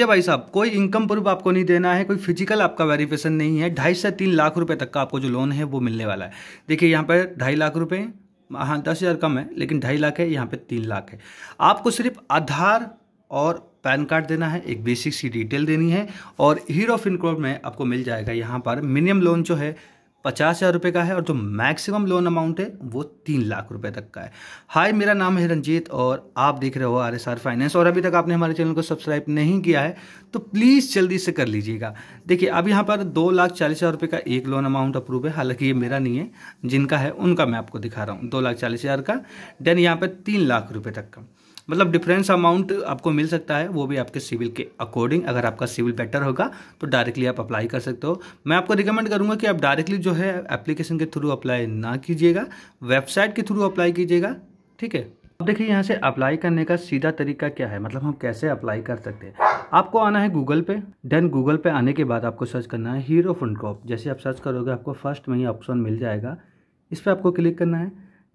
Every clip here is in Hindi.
ये भाई साहब कोई इनकम प्रूफ आपको नहीं देना है कोई फिजिकल आपका वेरिफिकेशन नहीं है ढाई से तीन लाख रुपए तक का आपको जो लोन है वो मिलने वाला है देखिए यहाँ पर ढाई लाख रुपए हाँ दस हज़ार कम है लेकिन ढाई लाख है यहाँ पे तीन लाख है आपको सिर्फ आधार और पैन कार्ड देना है एक बेसिक सी डिटेल देनी है और हीरो फिनकोड में आपको मिल जाएगा यहाँ पर मिनिमम लोन जो है पचास हज़ार रुपये का है और जो मैक्सिमम लोन अमाउंट है वो तीन लाख रुपए तक का है हाय मेरा नाम है रंजीत और आप देख रहे हो आर एस आर फाइनेंस और अभी तक आपने हमारे चैनल को सब्सक्राइब नहीं किया है तो प्लीज़ जल्दी से कर लीजिएगा देखिए अब यहाँ पर दो लाख चालीस हज़ार रुपये का एक लोन अमाउंट अप्रूव है हालांकि ये मेरा नहीं है जिनका है उनका मैं आपको दिखा रहा हूँ दो लाख चालीस हज़ार का देन यहाँ पर तीन लाख रुपये तक का मतलब डिफरेंस अमाउंट आपको मिल सकता है वो भी आपके सिविल के अकॉर्डिंग अगर आपका सिविल बेटर होगा तो डायरेक्टली आप अप्लाई कर सकते हो मैं आपको रिकमेंड करूँगा कि आप डायरेक्टली जो है एप्लीकेशन के थ्रू अप्लाई ना कीजिएगा वेबसाइट के थ्रू अप्लाई कीजिएगा ठीक है अब देखिए यहाँ से अप्लाई करने का सीधा तरीका क्या है मतलब हम कैसे अप्लाई कर सकते हैं आपको आना है गूगल पे देन गूगल पे आने के बाद आपको सर्च करना है हीरो फंड क्रॉप जैसे आप सर्च करोगे आपको फर्स्ट में ही ऑप्शन मिल जाएगा इस पर आपको क्लिक करना है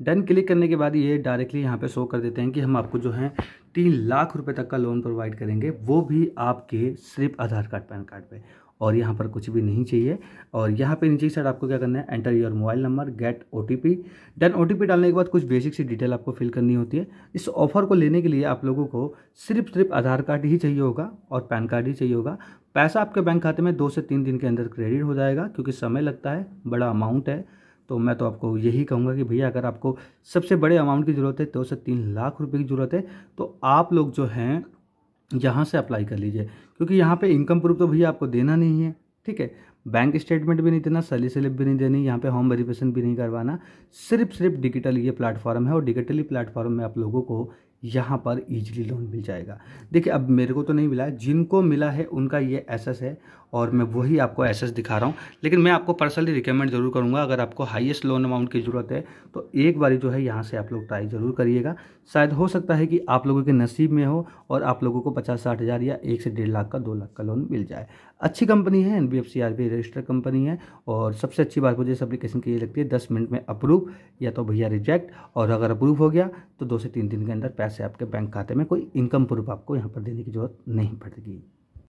डन क्लिक करने के बाद ये डायरेक्टली यहाँ पे शो कर देते हैं कि हम आपको जो है तीन लाख रुपए तक का लोन प्रोवाइड करेंगे वो भी आपके सिर्फ आधार कार्ड पैन कार्ड पे और यहाँ पर कुछ भी नहीं चाहिए और यहाँ पे नीचे की साइड आपको क्या करना है enter your mobile number get O then O डालने के बाद कुछ बेसिक सी डिटेल आपको फिल करनी होती है इस ऑफर को लेने के लिए आप लोगों को सिर्फ सिर्फ आधार कार्ड ही चाहिए होगा और पैन कार्ड ही चाहिए होगा पैसा आपके बैंक खाते में दो से तीन दिन के अंदर क्रेडिट हो जाएगा क्योंकि समय लगता है बड़ा अमाउंट है तो मैं तो आपको यही कहूँगा कि भैया अगर आपको सबसे बड़े अमाउंट की ज़रूरत है दो तो से तीन लाख रुपए की ज़रूरत है तो आप लोग जो हैं यहाँ से अप्लाई कर लीजिए क्योंकि यहाँ पे इनकम प्रूफ तो भैया आपको देना नहीं है ठीक है बैंक स्टेटमेंट भी नहीं देना सैली स्लिप भी नहीं देनी यहाँ पे होम वेरिफिकेशन भी नहीं करवाना सिर्फ सिर्फ डिजिटल ये प्लेटफॉर्म है और डिजिटली प्लेटफॉर्म में आप लोगों को यहाँ पर ईजिली लोन मिल जाएगा देखिए अब मेरे को तो नहीं मिला जिनको मिला है उनका ये एसएस है और मैं वही आपको एसएस दिखा रहा हूँ लेकिन मैं आपको पर्सनली रिकमेंड ज़रूर करूँगा अगर आपको हाईएस्ट लोन अमाउंट की ज़रूरत है तो एक बारी जो है यहाँ से आप लोग ट्राई ज़रूर करिएगा शायद हो सकता है कि आप लोगों के नसीब में हो और आप लोगों को पचास साठ हज़ार या एक से डेढ़ लाख का दो लाख का लोन मिल जाए अच्छी कंपनी है एन बी रजिस्टर कंपनी है और सबसे अच्छी बात मुझे इस एप्लीकेशन की ये लगती है दस मिनट में अप्रूव या तो भैया रिजेक्ट और अगर अप्रूव हो गया तो दो से तीन दिन के अंदर से आपके बैंक खाते में कोई इनकम प्रूफ आपको यहाँ पर देने की जरूरत नहीं पड़ेगी